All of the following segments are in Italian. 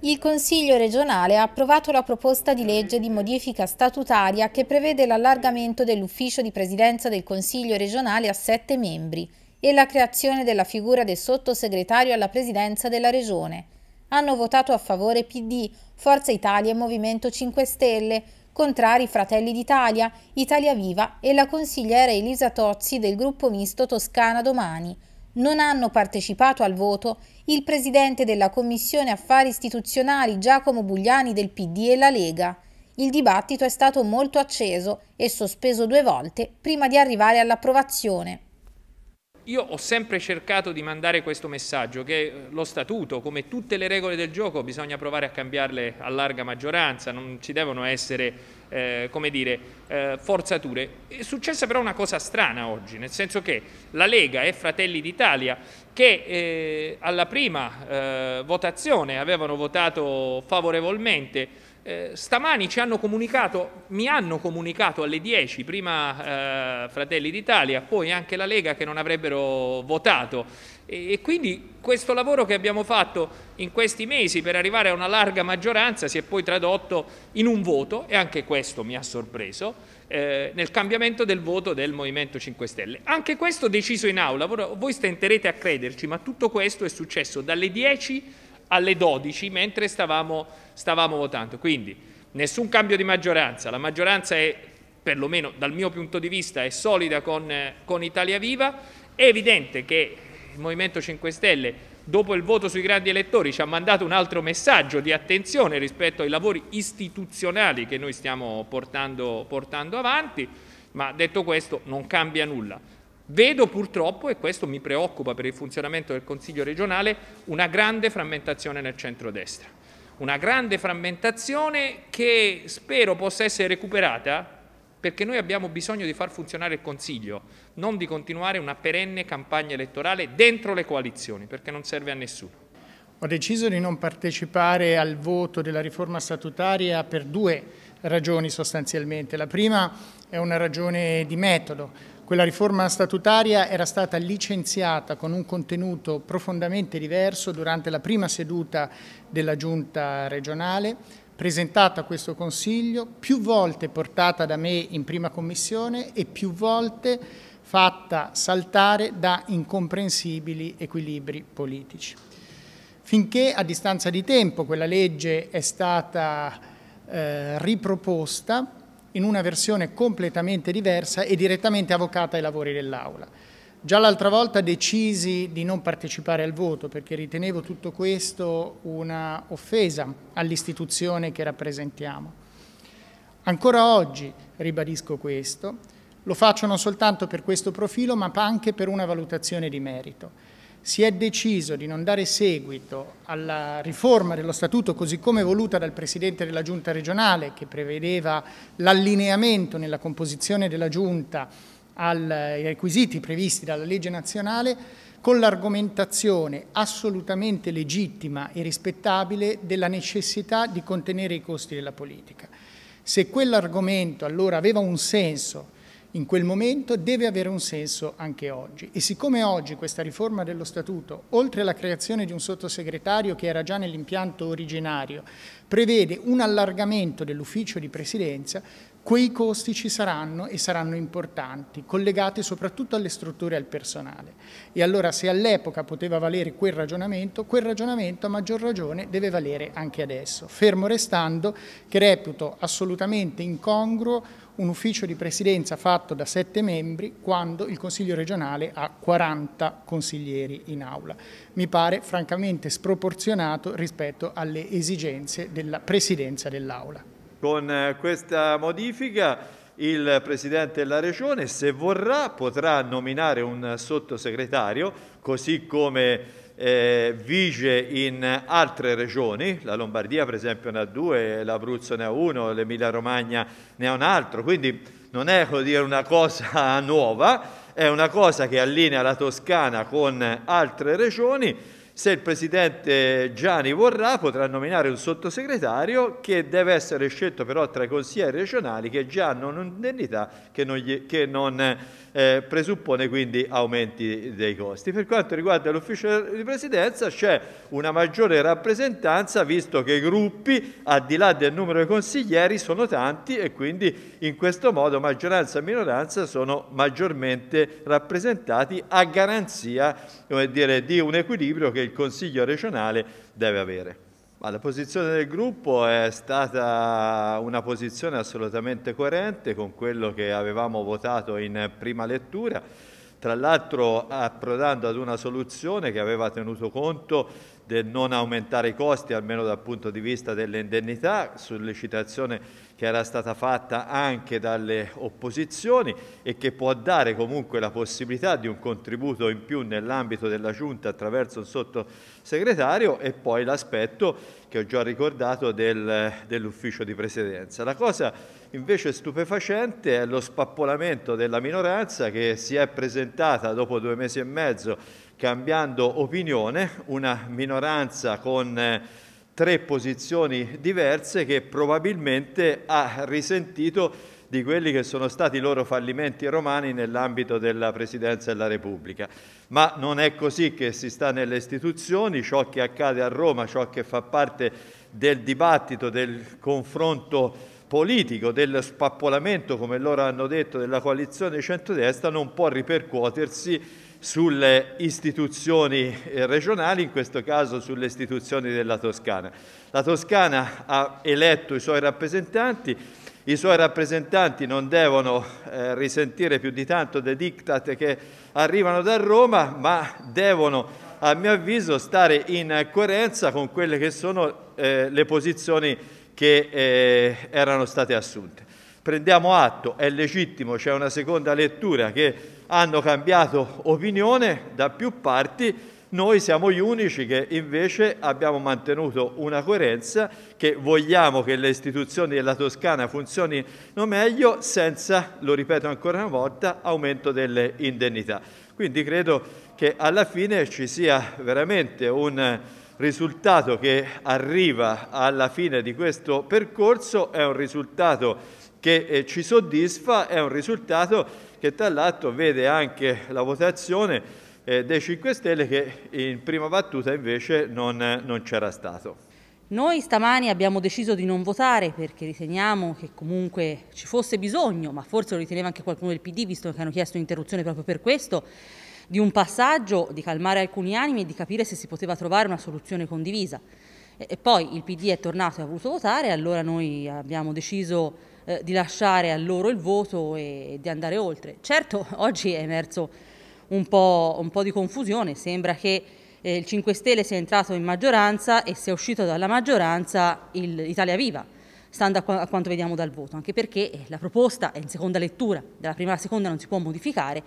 Il Consiglio regionale ha approvato la proposta di legge di modifica statutaria che prevede l'allargamento dell'ufficio di presidenza del Consiglio regionale a sette membri e la creazione della figura del sottosegretario alla presidenza della regione. Hanno votato a favore PD, Forza Italia e Movimento 5 Stelle, contrari Fratelli d'Italia, Italia Viva e la consigliera Elisa Tozzi del gruppo misto Toscana Domani. Non hanno partecipato al voto il presidente della Commissione Affari Istituzionali Giacomo Bugliani del PD e la Lega. Il dibattito è stato molto acceso e sospeso due volte prima di arrivare all'approvazione. Io ho sempre cercato di mandare questo messaggio che eh, lo statuto, come tutte le regole del gioco, bisogna provare a cambiarle a larga maggioranza, non ci devono essere eh, come dire, eh, forzature. È successa però una cosa strana oggi, nel senso che la Lega e Fratelli d'Italia, che eh, alla prima eh, votazione avevano votato favorevolmente, eh, stamani ci hanno comunicato, mi hanno comunicato alle 10, prima eh, Fratelli d'Italia, poi anche la Lega che non avrebbero votato. E, e, quindi questo lavoro che abbiamo fatto in questi mesi per arrivare a una larga maggioranza si è poi tradotto in un voto, e anche questo mi ha sorpreso, eh, nel cambiamento del voto del Movimento 5 Stelle. Anche questo deciso in aula, voi stenterete a crederci, ma tutto questo è successo dalle 10 alle 12 mentre stavamo, stavamo votando. Quindi nessun cambio di maggioranza, la maggioranza è perlomeno dal mio punto di vista è solida con, con Italia Viva, è evidente che il Movimento 5 Stelle dopo il voto sui grandi elettori ci ha mandato un altro messaggio di attenzione rispetto ai lavori istituzionali che noi stiamo portando, portando avanti, ma detto questo non cambia nulla. Vedo purtroppo, e questo mi preoccupa per il funzionamento del Consiglio regionale, una grande frammentazione nel centrodestra, una grande frammentazione che spero possa essere recuperata perché noi abbiamo bisogno di far funzionare il Consiglio, non di continuare una perenne campagna elettorale dentro le coalizioni, perché non serve a nessuno. Ho deciso di non partecipare al voto della riforma statutaria per due ragioni sostanzialmente. La prima è una ragione di metodo. Quella riforma statutaria era stata licenziata con un contenuto profondamente diverso durante la prima seduta della giunta regionale, presentata a questo Consiglio, più volte portata da me in prima commissione e più volte fatta saltare da incomprensibili equilibri politici. Finché a distanza di tempo quella legge è stata eh, riproposta, in una versione completamente diversa e direttamente avvocata ai lavori dell'Aula. Già l'altra volta decisi di non partecipare al voto perché ritenevo tutto questo una offesa all'istituzione che rappresentiamo. Ancora oggi ribadisco questo, lo faccio non soltanto per questo profilo ma anche per una valutazione di merito si è deciso di non dare seguito alla riforma dello statuto così come voluta dal Presidente della Giunta regionale che prevedeva l'allineamento nella composizione della Giunta ai requisiti previsti dalla legge nazionale con l'argomentazione assolutamente legittima e rispettabile della necessità di contenere i costi della politica. Se quell'argomento allora aveva un senso in quel momento deve avere un senso anche oggi. E siccome oggi questa riforma dello Statuto, oltre alla creazione di un sottosegretario che era già nell'impianto originario, prevede un allargamento dell'ufficio di presidenza, quei costi ci saranno e saranno importanti, collegati soprattutto alle strutture e al personale. E allora se all'epoca poteva valere quel ragionamento, quel ragionamento a maggior ragione deve valere anche adesso, fermo restando che reputo assolutamente incongruo un ufficio di presidenza fatto da sette membri quando il Consiglio regionale ha 40 consiglieri in aula. Mi pare francamente sproporzionato rispetto alle esigenze della presidenza dell'aula. Con eh, questa modifica il Presidente della Regione, se vorrà, potrà nominare un sottosegretario, così come eh, vige in altre regioni, la Lombardia per esempio ne ha due, l'Abruzzo ne ha uno, l'Emilia Romagna ne ha un altro, quindi non è dire, una cosa nuova, è una cosa che allinea la Toscana con altre regioni. Se il presidente Gianni vorrà, potrà nominare un sottosegretario che deve essere scelto però tra i consiglieri regionali che già hanno un'indennità che non, gli, che non eh, presuppone quindi aumenti dei costi. Per quanto riguarda l'ufficio di presidenza c'è una maggiore rappresentanza visto che i gruppi al di là del numero dei consiglieri sono tanti e quindi in questo modo maggioranza e minoranza sono maggiormente rappresentati a garanzia dire, di un equilibrio che il Consiglio regionale deve avere. Ma la posizione del gruppo è stata una posizione assolutamente coerente con quello che avevamo votato in prima lettura, tra l'altro approdando ad una soluzione che aveva tenuto conto del non aumentare i costi, almeno dal punto di vista delle indennità, sollecitazione che era stata fatta anche dalle opposizioni e che può dare comunque la possibilità di un contributo in più nell'ambito della Giunta attraverso un sottosegretario e poi l'aspetto che ho già ricordato del, dell'ufficio di presidenza. La cosa invece stupefacente è lo spappolamento della minoranza che si è presentata dopo due mesi e mezzo cambiando opinione, una minoranza con eh, tre posizioni diverse che probabilmente ha risentito di quelli che sono stati i loro fallimenti romani nell'ambito della Presidenza della Repubblica. Ma non è così che si sta nelle istituzioni, ciò che accade a Roma, ciò che fa parte del dibattito, del confronto politico, del spappolamento, come loro hanno detto, della coalizione centrodestra non può ripercuotersi sulle istituzioni eh, regionali, in questo caso sulle istituzioni della Toscana. La Toscana ha eletto i suoi rappresentanti, i suoi rappresentanti non devono eh, risentire più di tanto dei diktat che arrivano da Roma, ma devono, a mio avviso, stare in coerenza con quelle che sono eh, le posizioni che eh, erano state assunte. Prendiamo atto, è legittimo, c'è una seconda lettura che hanno cambiato opinione da più parti, noi siamo gli unici che invece abbiamo mantenuto una coerenza, che vogliamo che le istituzioni della Toscana funzionino meglio senza, lo ripeto ancora una volta, aumento delle indennità. Quindi credo che alla fine ci sia veramente un risultato che arriva alla fine di questo percorso, è un risultato che eh, ci soddisfa, è un risultato che tra l'altro vede anche la votazione eh, dei 5 Stelle che in prima battuta invece non, non c'era stato. Noi stamani abbiamo deciso di non votare perché riteniamo che comunque ci fosse bisogno, ma forse lo riteneva anche qualcuno del PD, visto che hanno chiesto un'interruzione proprio per questo, di un passaggio, di calmare alcuni animi e di capire se si poteva trovare una soluzione condivisa. E poi il PD è tornato e ha voluto votare, allora noi abbiamo deciso eh, di lasciare a loro il voto e, di andare oltre. Certo, oggi è emerso un po', un po di confusione, sembra che eh, il 5 Stelle sia entrato in maggioranza e sia uscito dalla maggioranza il, Italia Viva, stando a, qu a, quanto vediamo dal voto, anche perché eh, la proposta è in seconda lettura, dalla prima alla seconda non si può modificare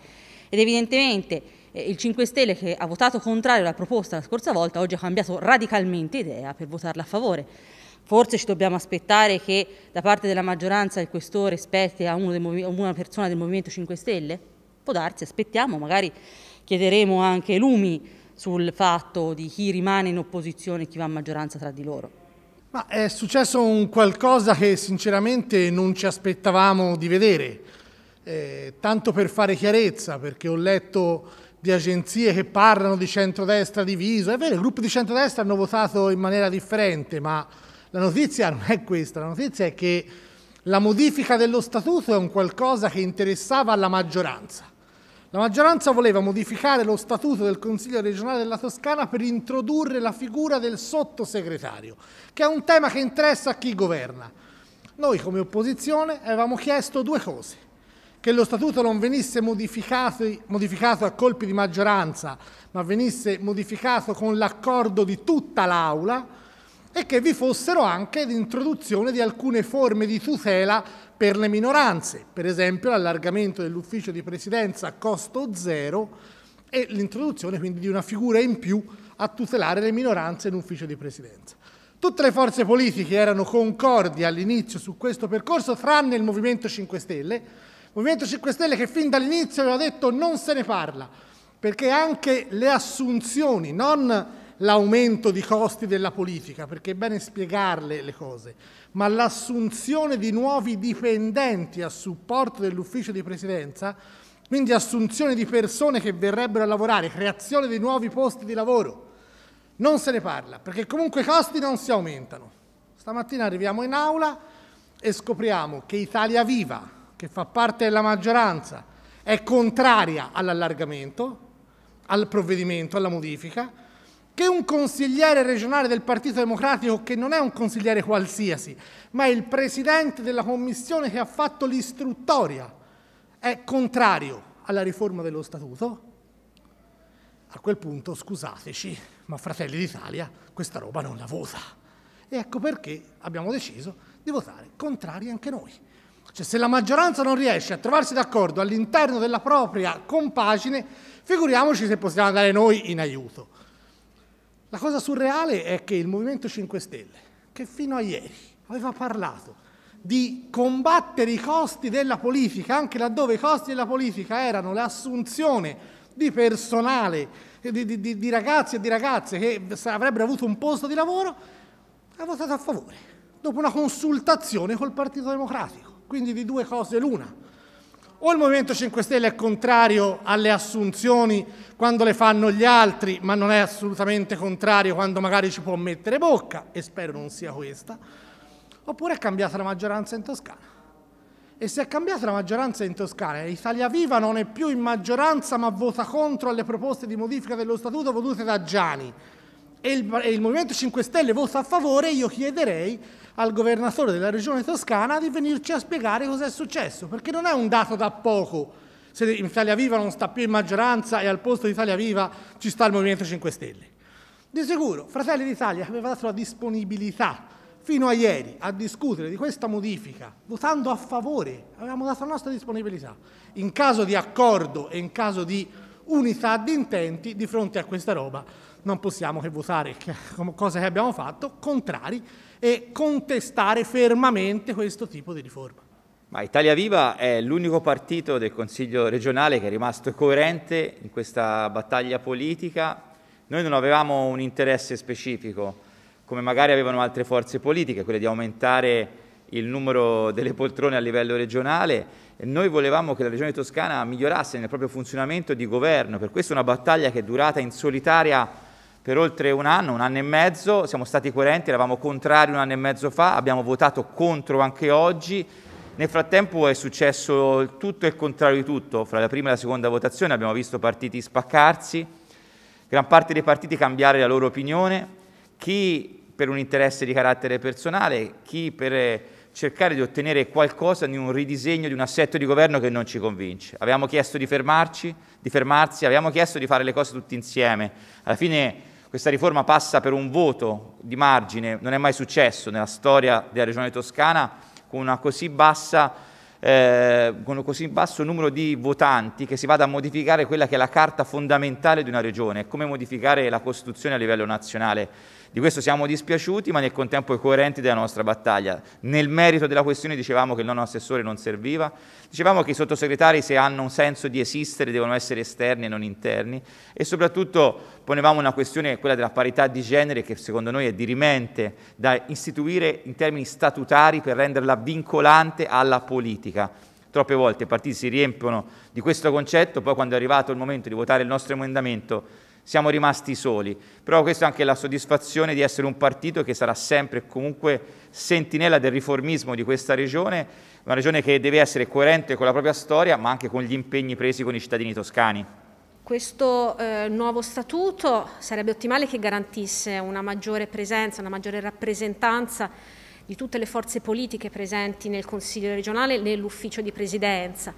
ed evidentemente il 5 Stelle che ha votato contrario alla proposta la scorsa volta oggi ha cambiato radicalmente idea per votarla a favore. Forse ci dobbiamo aspettare che da parte della maggioranza il questore spetti a, a una persona del Movimento 5 Stelle? Può darsi, aspettiamo, magari chiederemo anche lumi sul fatto di chi rimane in opposizione e chi va a maggioranza tra di loro. Ma è successo un qualcosa che sinceramente non ci aspettavamo di vedere. Eh, tanto per fare chiarezza, perché ho letto di agenzie che parlano di centrodestra diviso. È vero, i gruppi di centrodestra hanno votato in maniera differente, ma la notizia non è questa, la notizia è che la modifica dello statuto è un qualcosa che interessava alla maggioranza. La maggioranza voleva modificare lo statuto del Consiglio regionale della Toscana per introdurre la figura del sottosegretario, che è un tema che interessa a chi governa. Noi come opposizione avevamo chiesto due cose che lo statuto non venisse modificato, modificato a colpi di maggioranza, ma venisse modificato con l'accordo di tutta l'Aula e che vi fossero anche l'introduzione di alcune forme di tutela per le minoranze, per esempio l'allargamento dell'ufficio di presidenza a costo zero e l'introduzione quindi di una figura in più a tutelare le minoranze in ufficio di presidenza. Tutte le forze politiche erano concordi all'inizio su questo percorso, tranne il Movimento 5 Stelle, Movimento 5 Stelle che fin dall'inizio aveva detto non se ne parla, perché anche le assunzioni, non l'aumento di costi della politica, perché è bene spiegarle le cose, ma l'assunzione di nuovi dipendenti a supporto dell'ufficio di presidenza, quindi assunzione di persone che verrebbero a lavorare, creazione di nuovi posti di lavoro, non se ne parla, perché comunque i costi non si aumentano. Stamattina arriviamo in aula e scopriamo che Italia Viva, che fa parte della maggioranza, è contraria all'allargamento, al provvedimento, alla modifica, che un consigliere regionale del Partito Democratico, che non è un consigliere qualsiasi, ma è il presidente della commissione che ha fatto l'istruttoria, è contrario alla riforma dello Statuto, a quel punto, scusateci, ma Fratelli d'Italia questa roba non la vota. E ecco perché abbiamo deciso di votare contrari anche noi. Cioè, se la maggioranza non riesce a trovarsi d'accordo all'interno della propria compagine, figuriamoci se possiamo andare noi in aiuto. La cosa surreale è che il Movimento 5 Stelle, che fino a ieri aveva parlato di combattere i costi della politica, anche laddove i costi della politica erano l'assunzione di personale, di, di, di ragazzi e di ragazze che avrebbero avuto un posto di lavoro, ha votato a favore, dopo una consultazione col Partito Democratico. Quindi di due cose l'una. O il Movimento 5 Stelle è contrario alle assunzioni quando le fanno gli altri, ma non è assolutamente contrario quando magari ci può mettere bocca, e spero non sia questa, oppure è cambiata la maggioranza in Toscana. E se è cambiata la maggioranza in Toscana, Italia Viva non è più in maggioranza ma vota contro alle proposte di modifica dello statuto volute da Gianni, e il, e il Movimento 5 Stelle vota a favore, io chiederei al governatore della regione toscana di venirci a spiegare cosa è successo, perché non è un dato da poco se in Italia Viva non sta più in maggioranza e al posto di Italia Viva ci sta il Movimento 5 Stelle. Di sicuro Fratelli d'Italia aveva dato la disponibilità fino a ieri a discutere di questa modifica, votando a favore, avevamo dato la nostra disponibilità, in caso di accordo e in caso di unità di intenti di fronte a questa roba non possiamo che votare cosa che abbiamo fatto, contrari e contestare fermamente questo tipo di riforma. Ma Italia Viva è l'unico partito del Consiglio regionale che è rimasto coerente in questa battaglia politica. Noi non avevamo un interesse specifico, come magari avevano altre forze politiche, quelle di aumentare il numero delle poltrone a livello regionale. Noi volevamo che la Regione Toscana migliorasse nel proprio funzionamento di governo, per questo è una battaglia che è durata in solitaria per oltre un anno, un anno e mezzo, siamo stati coerenti, eravamo contrari un anno e mezzo fa, abbiamo votato contro anche oggi. Nel frattempo è successo tutto e il contrario di tutto, fra la prima e la seconda votazione abbiamo visto partiti spaccarsi, gran parte dei partiti cambiare la loro opinione, chi per un interesse di carattere personale, chi per cercare di ottenere qualcosa di un ridisegno di un assetto di governo che non ci convince. Avevamo chiesto di fermarci, di fermarsi, avevamo chiesto di fare le cose tutti insieme. Alla fine questa riforma passa per un voto di margine, non è mai successo nella storia della regione toscana con, così bassa, eh, con un così basso numero di votanti che si vada a modificare quella che è la carta fondamentale di una regione, è come modificare la Costituzione a livello nazionale. Di questo siamo dispiaciuti, ma nel contempo coerenti della nostra battaglia. Nel merito della questione dicevamo che il nono assessore non serviva, dicevamo che i sottosegretari se hanno un senso di esistere devono essere esterni e non interni e soprattutto ponevamo una questione, quella della parità di genere, che secondo noi è dirimente da istituire in termini statutari per renderla vincolante alla politica troppe volte i partiti si riempiono di questo concetto, poi quando è arrivato il momento di votare il nostro emendamento siamo rimasti soli, però questa è anche la soddisfazione di essere un partito che sarà sempre e comunque sentinella del riformismo di questa regione, una regione che deve essere coerente con la propria storia ma anche con gli impegni presi con i cittadini toscani. Questo eh, nuovo statuto sarebbe ottimale che garantisse una maggiore presenza, una maggiore rappresentanza di tutte le forze politiche presenti nel Consiglio regionale e nell'ufficio di presidenza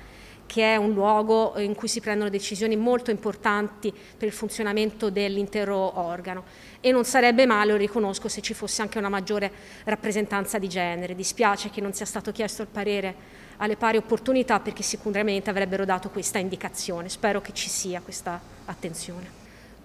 che è un luogo in cui si prendono decisioni molto importanti per il funzionamento dell'intero organo e non sarebbe male, lo riconosco, se ci fosse anche una maggiore rappresentanza di genere. Dispiace che non sia stato chiesto il parere alle pari opportunità perché sicuramente avrebbero dato questa indicazione. Spero che ci sia questa attenzione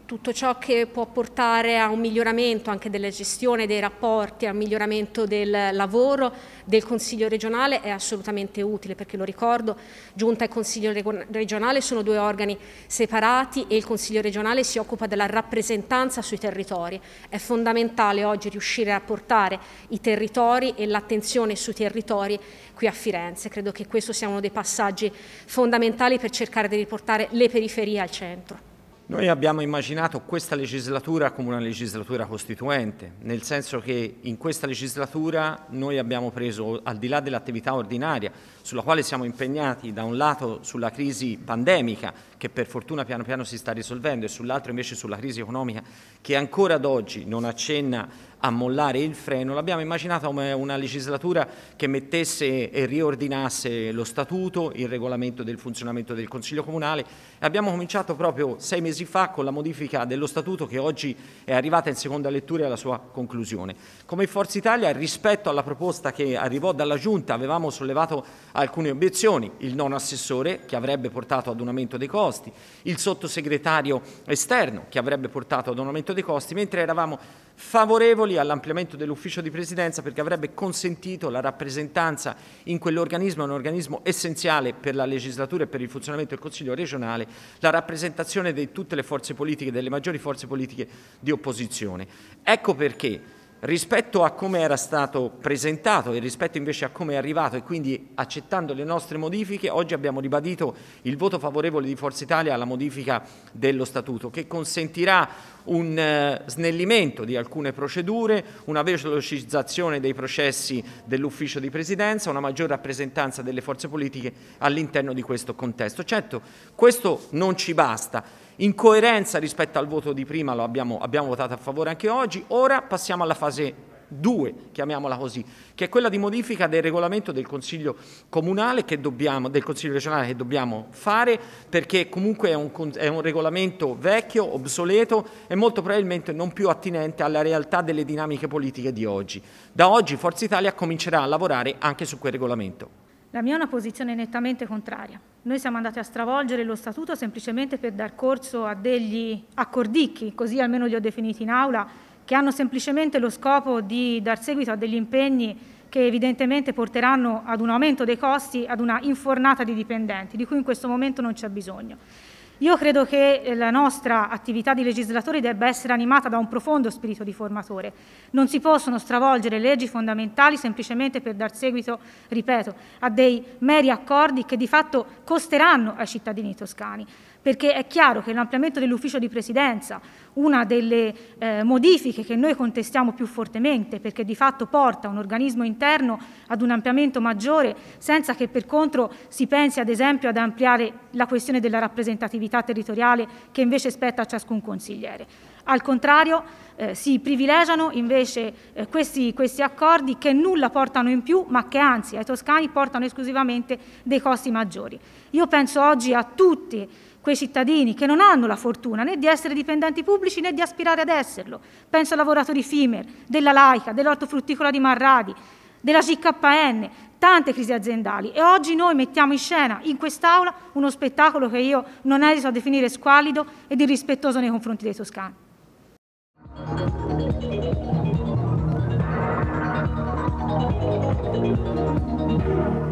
tutto ciò che può portare a un miglioramento anche della gestione dei rapporti, a un miglioramento del lavoro del Consiglio regionale è assolutamente utile perché lo ricordo, Giunta e Consiglio regionale sono due organi separati e il Consiglio regionale si occupa della rappresentanza sui territori. È fondamentale oggi riuscire a portare i territori e l'attenzione sui territori qui a Firenze. Credo che questo sia uno dei passaggi fondamentali per cercare di riportare le periferie al centro. Noi abbiamo immaginato questa legislatura come una legislatura costituente, nel senso che in questa legislatura noi abbiamo preso, al di là dell'attività ordinaria, sulla quale siamo impegnati da un lato sulla crisi pandemica che per fortuna piano piano si sta risolvendo, e sull'altro invece sulla crisi economica che ancora ad oggi non accenna a mollare il freno, l'abbiamo immaginata come una legislatura che mettesse e riordinasse lo statuto, il regolamento del funzionamento del Consiglio Comunale e abbiamo cominciato proprio sei mesi fa con la modifica dello statuto che oggi è arrivata in seconda lettura alla sua conclusione. Come Forza Italia rispetto alla proposta che arrivò dalla Giunta avevamo sollevato alcune obiezioni, il non assessore che avrebbe portato ad un aumento dei costi, costi, il sottosegretario esterno che avrebbe portato ad un aumento dei costi, mentre eravamo favorevoli all'ampliamento dell'ufficio di presidenza perché avrebbe consentito la rappresentanza in quell'organismo, un organismo essenziale per la legislatura e per il funzionamento del Consiglio regionale, la rappresentazione di tutte le forze politiche, delle maggiori forze politiche di opposizione. Ecco perché rispetto a come era stato presentato e rispetto invece a come è arrivato e quindi accettando le nostre modifiche, oggi abbiamo ribadito il voto favorevole di Forza Italia alla modifica dello Statuto che consentirà un eh, snellimento di alcune procedure, una velocizzazione dei processi dell'ufficio di presidenza, una maggior rappresentanza delle forze politiche all'interno di questo contesto. Certo, questo non ci basta in coerenza rispetto al voto di prima, lo abbiamo, abbiamo votato a favore anche oggi, ora passiamo alla fase 2, chiamiamola così, che è quella di modifica del regolamento del Consiglio comunale che dobbiamo, del Consiglio regionale che dobbiamo fare, perché comunque è un, è un regolamento vecchio, obsoleto e molto probabilmente non più attinente alla realtà delle dinamiche politiche di oggi. Da oggi Forza Italia comincerà a lavorare anche su quel regolamento. La mia è una posizione nettamente contraria. Noi siamo andati a stravolgere lo statuto semplicemente per dar corso a degli accordicchi, così almeno li ho definiti in aula, che hanno semplicemente lo scopo di dar seguito a degli impegni che evidentemente porteranno ad un aumento dei costi, ad una infornata di dipendenti, di cui in questo momento non c'è bisogno. Io credo che eh, la nostra attività di legislatori debba essere animata da un profondo spirito di formatore. Non si possono stravolgere leggi fondamentali semplicemente per dar seguito, ripeto, a dei meri accordi che di fatto costeranno ai cittadini toscani perché è chiaro che l'ampliamento dell'ufficio di presidenza, una delle eh, modifiche che noi contestiamo più fortemente, perché di fatto porta un organismo interno ad un ampliamento maggiore, senza che per contro si pensi ad esempio ad ampliare la questione della rappresentatività territoriale che invece spetta a ciascun consigliere. Al contrario, eh, si privilegiano invece eh, questi, questi, accordi che nulla portano in più, ma che anzi ai toscani portano esclusivamente dei costi maggiori. Io penso oggi a tutti quei cittadini che non hanno la fortuna né di essere dipendenti pubblici né di aspirare ad esserlo. Penso ai lavoratori FIMER, della Laica, dell'ortofrutticola di Marradi, della CKN, tante crisi aziendali e oggi noi mettiamo in scena in quest'Aula uno spettacolo che io non esito a definire squallido ed irrispettoso nei confronti dei toscani. Thank you.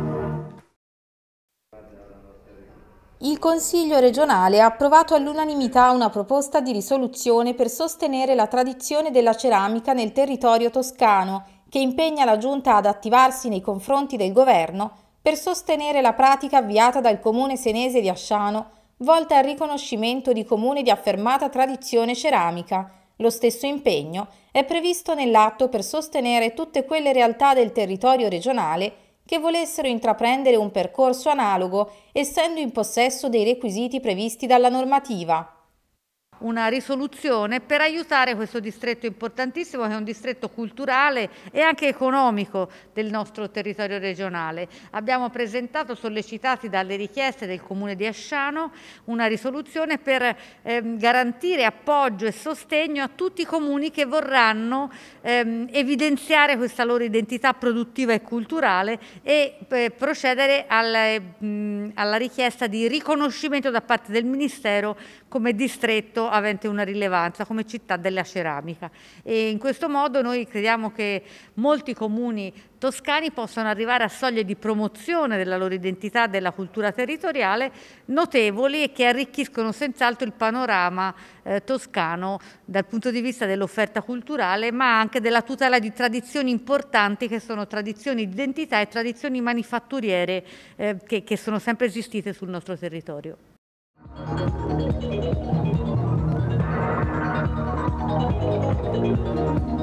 il Consiglio regionale ha approvato all'unanimità una proposta di risoluzione per sostenere la tradizione della ceramica nel territorio toscano, che impegna la Giunta ad attivarsi nei confronti del Governo per sostenere la pratica avviata dal Comune senese di Asciano, volta al riconoscimento di comune di affermata tradizione ceramica. Lo stesso impegno è previsto nell'atto per sostenere tutte quelle realtà del territorio regionale che volessero intraprendere un percorso analogo essendo in possesso dei requisiti previsti dalla normativa una risoluzione per aiutare questo distretto importantissimo che è un distretto culturale e anche economico del nostro territorio regionale. Abbiamo presentato, sollecitati dalle richieste del Comune di Asciano, una risoluzione per ehm, garantire appoggio e sostegno a tutti i comuni che vorranno ehm, evidenziare questa loro identità produttiva e culturale e eh, procedere alla, mh, ehm, alla richiesta di riconoscimento da parte del Ministero come distretto avente una rilevanza come città della ceramica e in questo modo noi crediamo che molti comuni toscani possano arrivare a soglie di promozione della loro identità e della cultura territoriale notevoli e che arricchiscono senz'altro il panorama eh, toscano dal punto di vista dell'offerta culturale ma anche della tutela di tradizioni importanti che sono tradizioni di identità e tradizioni manifatturiere eh, che, che sono sempre esistite sul nostro territorio. Música